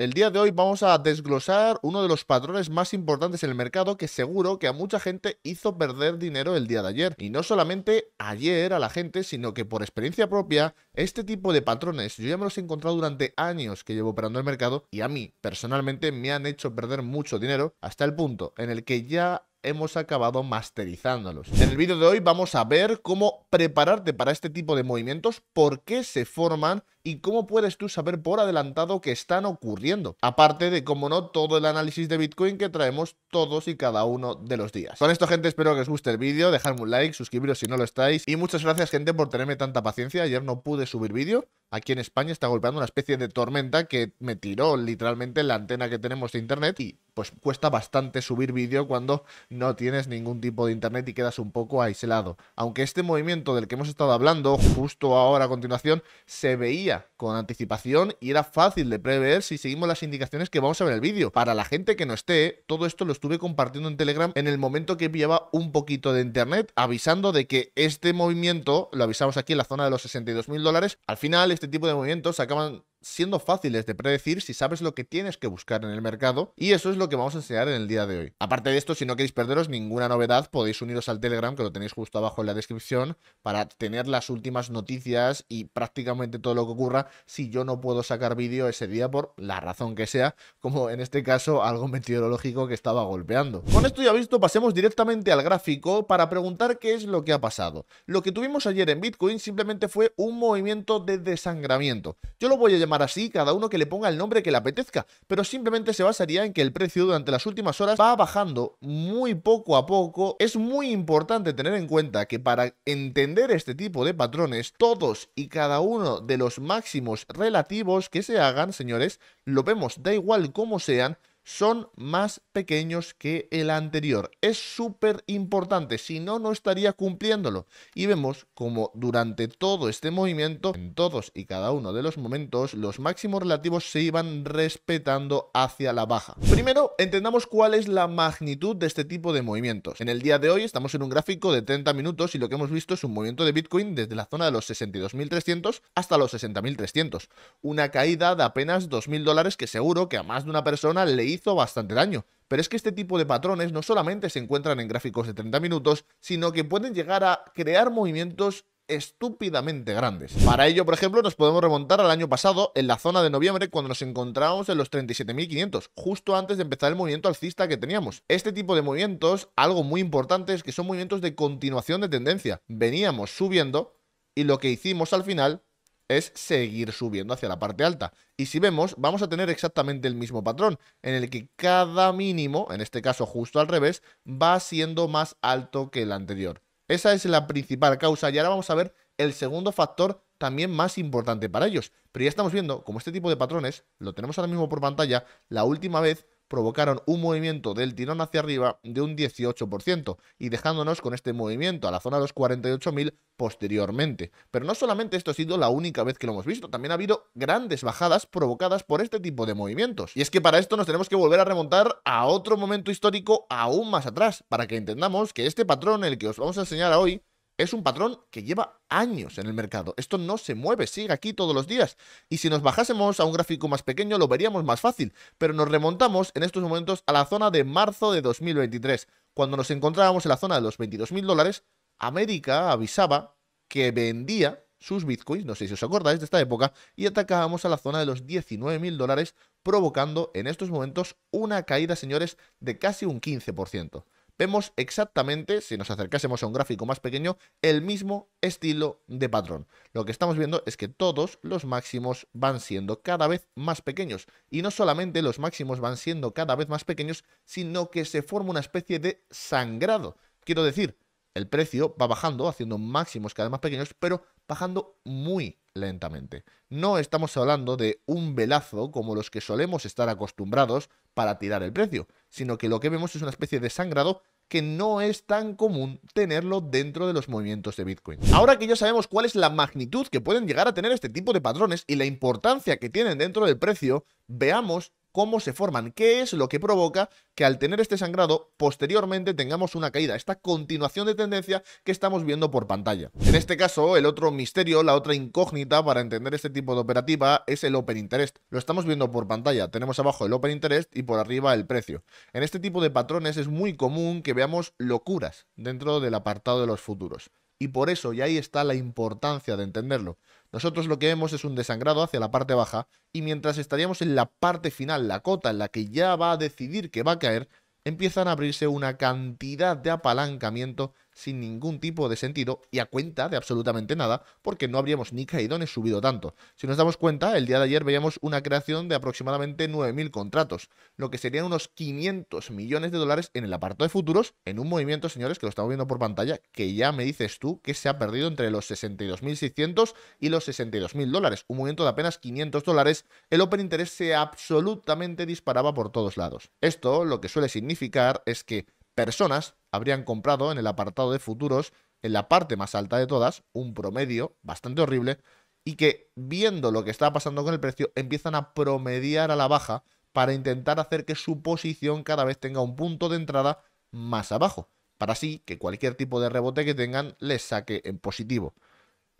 El día de hoy vamos a desglosar uno de los patrones más importantes en el mercado que seguro que a mucha gente hizo perder dinero el día de ayer. Y no solamente ayer a la gente, sino que por experiencia propia, este tipo de patrones yo ya me los he encontrado durante años que llevo operando el mercado y a mí personalmente me han hecho perder mucho dinero hasta el punto en el que ya hemos acabado masterizándolos. En el vídeo de hoy vamos a ver cómo prepararte para este tipo de movimientos, por qué se forman y cómo puedes tú saber por adelantado que están ocurriendo. Aparte de, como no, todo el análisis de Bitcoin que traemos todos y cada uno de los días. Con esto, gente, espero que os guste el vídeo. Dejadme un like, suscribiros si no lo estáis. Y muchas gracias, gente, por tenerme tanta paciencia. Ayer no pude subir vídeo. Aquí en España está golpeando una especie de tormenta que me tiró literalmente la antena que tenemos de internet y pues cuesta bastante subir vídeo cuando no tienes ningún tipo de internet y quedas un poco aislado. Aunque este movimiento del que hemos estado hablando justo ahora a continuación se veía con anticipación y era fácil de prever si seguimos las indicaciones que vamos a ver en el vídeo. Para la gente que no esté, todo esto lo estuve compartiendo en Telegram en el momento que pillaba un poquito de internet, avisando de que este movimiento, lo avisamos aquí en la zona de los 62 mil dólares, al final este tipo de movimientos acaban siendo fáciles de predecir si sabes lo que tienes que buscar en el mercado y eso es lo que vamos a enseñar en el día de hoy. Aparte de esto, si no queréis perderos ninguna novedad, podéis uniros al Telegram que lo tenéis justo abajo en la descripción para tener las últimas noticias y prácticamente todo lo que ocurra si yo no puedo sacar vídeo ese día por la razón que sea, como en este caso algo meteorológico que estaba golpeando. Con esto ya visto, pasemos directamente al gráfico para preguntar qué es lo que ha pasado. Lo que tuvimos ayer en Bitcoin simplemente fue un movimiento de desangramiento. Yo lo voy a llamar así, cada uno que le ponga el nombre que le apetezca, pero simplemente se basaría en que el precio durante las últimas horas va bajando muy poco a poco. Es muy importante tener en cuenta que para entender este tipo de patrones, todos y cada uno de los máximos relativos que se hagan, señores, lo vemos, da igual cómo sean, son más pequeños que el anterior. Es súper importante, si no, no estaría cumpliéndolo. Y vemos como durante todo este movimiento, en todos y cada uno de los momentos, los máximos relativos se iban respetando hacia la baja. Primero, entendamos cuál es la magnitud de este tipo de movimientos. En el día de hoy estamos en un gráfico de 30 minutos y lo que hemos visto es un movimiento de Bitcoin desde la zona de los 62.300 hasta los 60.300. Una caída de apenas 2.000 dólares que seguro que a más de una persona le hizo bastante daño. Pero es que este tipo de patrones no solamente se encuentran en gráficos de 30 minutos, sino que pueden llegar a crear movimientos estúpidamente grandes. Para ello, por ejemplo, nos podemos remontar al año pasado, en la zona de noviembre, cuando nos encontramos en los 37.500, justo antes de empezar el movimiento alcista que teníamos. Este tipo de movimientos, algo muy importante es que son movimientos de continuación de tendencia. Veníamos subiendo y lo que hicimos al final es seguir subiendo hacia la parte alta. Y si vemos, vamos a tener exactamente el mismo patrón, en el que cada mínimo, en este caso justo al revés, va siendo más alto que el anterior. Esa es la principal causa y ahora vamos a ver el segundo factor también más importante para ellos. Pero ya estamos viendo como este tipo de patrones, lo tenemos ahora mismo por pantalla, la última vez provocaron un movimiento del tirón hacia arriba de un 18% y dejándonos con este movimiento a la zona de los 48.000 posteriormente. Pero no solamente esto ha sido la única vez que lo hemos visto, también ha habido grandes bajadas provocadas por este tipo de movimientos. Y es que para esto nos tenemos que volver a remontar a otro momento histórico aún más atrás, para que entendamos que este patrón, el que os vamos a enseñar hoy, es un patrón que lleva años en el mercado. Esto no se mueve, sigue aquí todos los días. Y si nos bajásemos a un gráfico más pequeño lo veríamos más fácil, pero nos remontamos en estos momentos a la zona de marzo de 2023. Cuando nos encontrábamos en la zona de los 22.000 dólares, América avisaba que vendía sus bitcoins, no sé si os acordáis de esta época, y atacábamos a la zona de los 19.000 dólares, provocando en estos momentos una caída, señores, de casi un 15% vemos exactamente, si nos acercásemos a un gráfico más pequeño, el mismo estilo de patrón. Lo que estamos viendo es que todos los máximos van siendo cada vez más pequeños. Y no solamente los máximos van siendo cada vez más pequeños, sino que se forma una especie de sangrado. Quiero decir, el precio va bajando, haciendo máximos cada vez más pequeños, pero bajando muy, lentamente. No estamos hablando de un velazo como los que solemos estar acostumbrados para tirar el precio, sino que lo que vemos es una especie de sangrado que no es tan común tenerlo dentro de los movimientos de Bitcoin. Ahora que ya sabemos cuál es la magnitud que pueden llegar a tener este tipo de patrones y la importancia que tienen dentro del precio, veamos cómo se forman, qué es lo que provoca que al tener este sangrado posteriormente tengamos una caída, esta continuación de tendencia que estamos viendo por pantalla. En este caso, el otro misterio, la otra incógnita para entender este tipo de operativa es el Open Interest. Lo estamos viendo por pantalla, tenemos abajo el Open Interest y por arriba el precio. En este tipo de patrones es muy común que veamos locuras dentro del apartado de los futuros. Y por eso, y ahí está la importancia de entenderlo. Nosotros lo que vemos es un desangrado hacia la parte baja y mientras estaríamos en la parte final, la cota en la que ya va a decidir que va a caer, empiezan a abrirse una cantidad de apalancamiento sin ningún tipo de sentido y a cuenta de absolutamente nada, porque no habríamos ni caído ni subido tanto. Si nos damos cuenta, el día de ayer veíamos una creación de aproximadamente 9.000 contratos, lo que serían unos 500 millones de dólares en el apartado de futuros, en un movimiento, señores, que lo estamos viendo por pantalla, que ya me dices tú que se ha perdido entre los 62.600 y los 62.000 dólares, un movimiento de apenas 500 dólares, el open interest se absolutamente disparaba por todos lados. Esto lo que suele significar es que personas habrían comprado en el apartado de futuros, en la parte más alta de todas, un promedio bastante horrible, y que viendo lo que está pasando con el precio, empiezan a promediar a la baja para intentar hacer que su posición cada vez tenga un punto de entrada más abajo, para así que cualquier tipo de rebote que tengan les saque en positivo.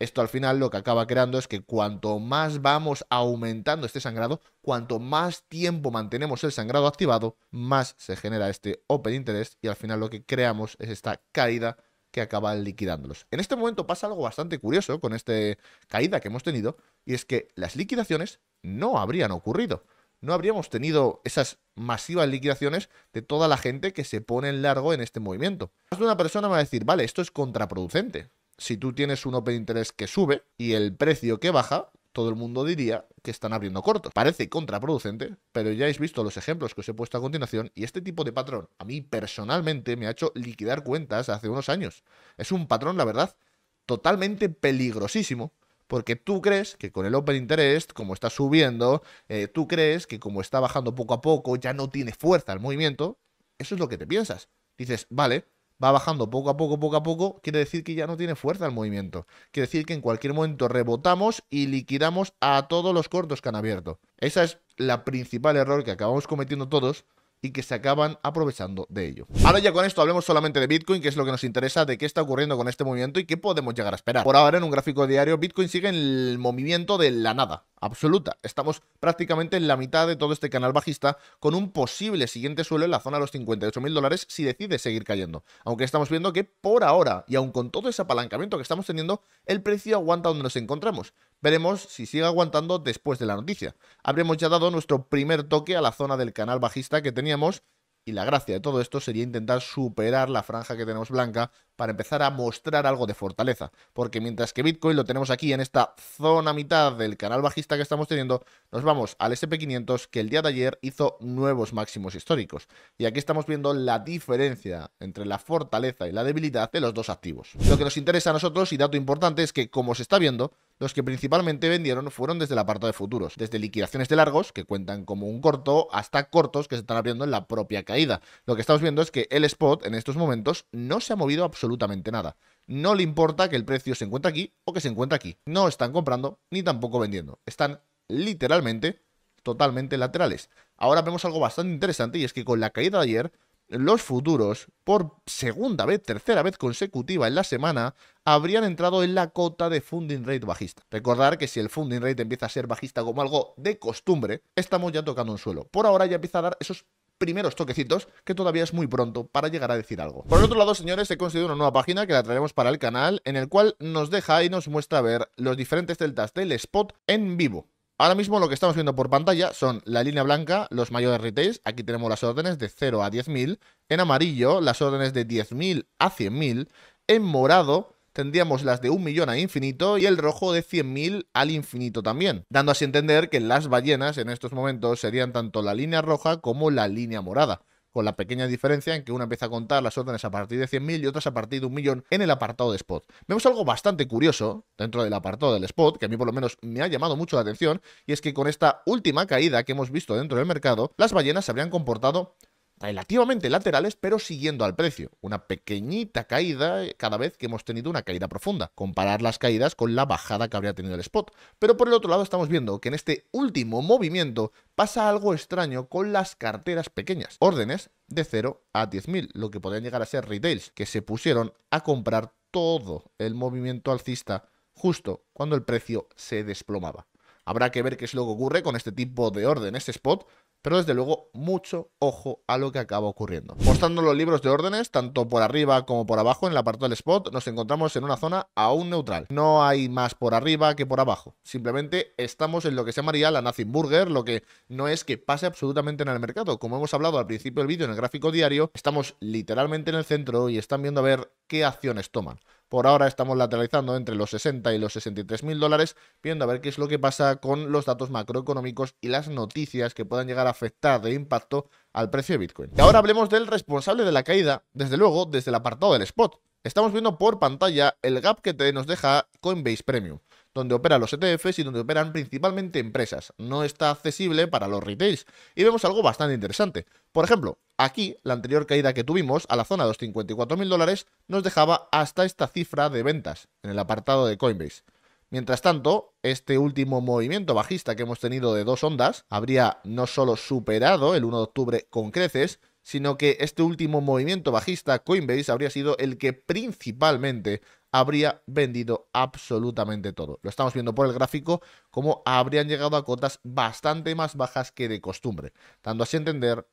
Esto al final lo que acaba creando es que cuanto más vamos aumentando este sangrado, cuanto más tiempo mantenemos el sangrado activado, más se genera este Open Interest y al final lo que creamos es esta caída que acaba liquidándolos. En este momento pasa algo bastante curioso con esta caída que hemos tenido, y es que las liquidaciones no habrían ocurrido. No habríamos tenido esas masivas liquidaciones de toda la gente que se pone en largo en este movimiento. Más de una persona va a decir, vale, esto es contraproducente si tú tienes un open interest que sube y el precio que baja, todo el mundo diría que están abriendo cortos. Parece contraproducente, pero ya habéis visto los ejemplos que os he puesto a continuación y este tipo de patrón a mí personalmente me ha hecho liquidar cuentas hace unos años. Es un patrón, la verdad, totalmente peligrosísimo. Porque tú crees que con el Open Interest, como está subiendo, eh, tú crees que como está bajando poco a poco, ya no tiene fuerza el movimiento. Eso es lo que te piensas. Dices, vale, va bajando poco a poco, poco a poco, quiere decir que ya no tiene fuerza el movimiento. Quiere decir que en cualquier momento rebotamos y liquidamos a todos los cortos que han abierto. Esa es la principal error que acabamos cometiendo todos y que se acaban aprovechando de ello. Ahora ya con esto hablemos solamente de Bitcoin, que es lo que nos interesa, de qué está ocurriendo con este movimiento y qué podemos llegar a esperar. Por ahora en un gráfico diario Bitcoin sigue en el movimiento de la nada absoluta. Estamos prácticamente en la mitad de todo este canal bajista con un posible siguiente suelo en la zona de los 58.000 dólares si decide seguir cayendo. Aunque estamos viendo que por ahora y aun con todo ese apalancamiento que estamos teniendo, el precio aguanta donde nos encontramos. Veremos si sigue aguantando después de la noticia. Habremos ya dado nuestro primer toque a la zona del canal bajista que teníamos y la gracia de todo esto sería intentar superar la franja que tenemos blanca para empezar a mostrar algo de fortaleza. Porque mientras que Bitcoin lo tenemos aquí en esta zona mitad del canal bajista que estamos teniendo, nos vamos al SP500 que el día de ayer hizo nuevos máximos históricos. Y aquí estamos viendo la diferencia entre la fortaleza y la debilidad de los dos activos. Lo que nos interesa a nosotros y dato importante es que como se está viendo, los que principalmente vendieron fueron desde la parte de futuros, desde liquidaciones de largos, que cuentan como un corto, hasta cortos que se están abriendo en la propia caída. Lo que estamos viendo es que el spot en estos momentos no se ha movido absolutamente nada. No le importa que el precio se encuentre aquí o que se encuentre aquí. No están comprando ni tampoco vendiendo. Están literalmente totalmente laterales. Ahora vemos algo bastante interesante y es que con la caída de ayer los futuros, por segunda vez, tercera vez consecutiva en la semana, habrían entrado en la cota de funding rate bajista. Recordar que si el funding rate empieza a ser bajista como algo de costumbre, estamos ya tocando un suelo. Por ahora ya empieza a dar esos primeros toquecitos, que todavía es muy pronto para llegar a decir algo. Por otro lado, señores, he conseguido una nueva página que la traemos para el canal, en el cual nos deja y nos muestra ver los diferentes deltas del spot en vivo. Ahora mismo lo que estamos viendo por pantalla son la línea blanca, los mayores retails, aquí tenemos las órdenes de 0 a 10.000, en amarillo las órdenes de 10.000 a 100.000, en morado tendríamos las de 1 millón a infinito y el rojo de 100.000 al infinito también, dando así a entender que las ballenas en estos momentos serían tanto la línea roja como la línea morada con la pequeña diferencia en que una empieza a contar las órdenes a partir de 100.000 y otras a partir de un millón en el apartado de spot. Vemos algo bastante curioso dentro del apartado del spot, que a mí por lo menos me ha llamado mucho la atención, y es que con esta última caída que hemos visto dentro del mercado, las ballenas se habrían comportado relativamente laterales, pero siguiendo al precio. Una pequeñita caída eh, cada vez que hemos tenido una caída profunda. Comparar las caídas con la bajada que habría tenido el spot. Pero por el otro lado estamos viendo que en este último movimiento pasa algo extraño con las carteras pequeñas. Órdenes de 0 a 10.000, lo que podrían llegar a ser retails, que se pusieron a comprar todo el movimiento alcista justo cuando el precio se desplomaba. Habrá que ver qué es lo que ocurre con este tipo de órdenes spot pero desde luego, mucho ojo a lo que acaba ocurriendo. Mostrando los libros de órdenes, tanto por arriba como por abajo, en la parte del spot, nos encontramos en una zona aún neutral. No hay más por arriba que por abajo. Simplemente estamos en lo que se llamaría la Nazimburger, lo que no es que pase absolutamente en el mercado. Como hemos hablado al principio del vídeo en el gráfico diario, estamos literalmente en el centro y están viendo a ver qué acciones toman. Por ahora estamos lateralizando entre los 60 y los 63 mil dólares, viendo a ver qué es lo que pasa con los datos macroeconómicos y las noticias que puedan llegar a afectar de impacto al precio de Bitcoin. Y ahora hablemos del responsable de la caída, desde luego desde el apartado del spot. Estamos viendo por pantalla el gap que te nos deja Coinbase Premium donde operan los ETFs y donde operan principalmente empresas. No está accesible para los retails. Y vemos algo bastante interesante. Por ejemplo, aquí, la anterior caída que tuvimos, a la zona de los 54.000 dólares, nos dejaba hasta esta cifra de ventas, en el apartado de Coinbase. Mientras tanto, este último movimiento bajista que hemos tenido de dos ondas habría no solo superado el 1 de octubre con creces, sino que este último movimiento bajista Coinbase habría sido el que principalmente habría vendido absolutamente todo. Lo estamos viendo por el gráfico como habrían llegado a cotas bastante más bajas que de costumbre, dando así a entender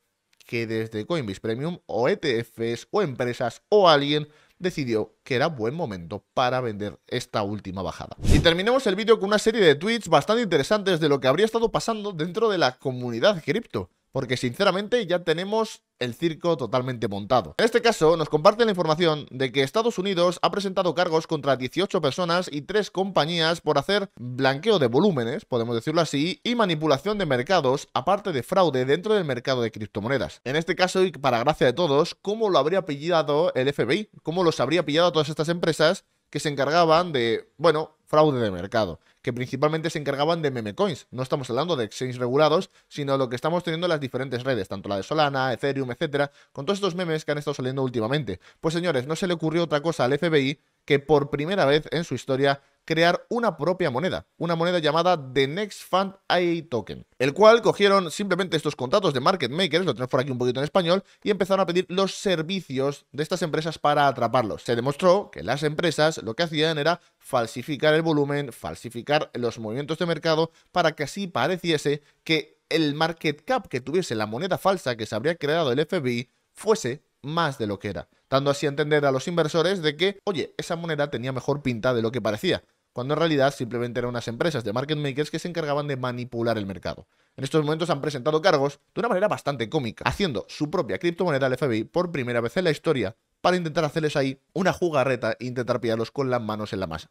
que desde Coinbase Premium o ETFs o empresas o alguien decidió que era buen momento para vender esta última bajada. Y terminemos el vídeo con una serie de tweets bastante interesantes de lo que habría estado pasando dentro de la comunidad cripto porque sinceramente ya tenemos el circo totalmente montado. En este caso, nos comparte la información de que Estados Unidos ha presentado cargos contra 18 personas y 3 compañías por hacer blanqueo de volúmenes, podemos decirlo así, y manipulación de mercados, aparte de fraude dentro del mercado de criptomonedas. En este caso, y para gracia de todos, ¿cómo lo habría pillado el FBI? ¿Cómo los habría pillado todas estas empresas? que se encargaban de, bueno, fraude de mercado, que principalmente se encargaban de meme coins. No estamos hablando de exchanges regulados, sino lo que estamos teniendo en las diferentes redes, tanto la de Solana, Ethereum, etcétera, con todos estos memes que han estado saliendo últimamente. Pues señores, no se le ocurrió otra cosa al FBI que por primera vez en su historia crear una propia moneda, una moneda llamada The Next Fund IA Token, el cual cogieron simplemente estos contratos de market makers, lo tenemos por aquí un poquito en español, y empezaron a pedir los servicios de estas empresas para atraparlos. Se demostró que las empresas lo que hacían era falsificar el volumen, falsificar los movimientos de mercado para que así pareciese que el market cap que tuviese la moneda falsa que se habría creado el FBI fuese más de lo que era, dando así a entender a los inversores de que, oye, esa moneda tenía mejor pinta de lo que parecía cuando en realidad simplemente eran unas empresas de market makers que se encargaban de manipular el mercado. En estos momentos han presentado cargos de una manera bastante cómica, haciendo su propia criptomoneda al FBI por primera vez en la historia para intentar hacerles ahí una jugarreta e intentar pillarlos con las manos en la masa.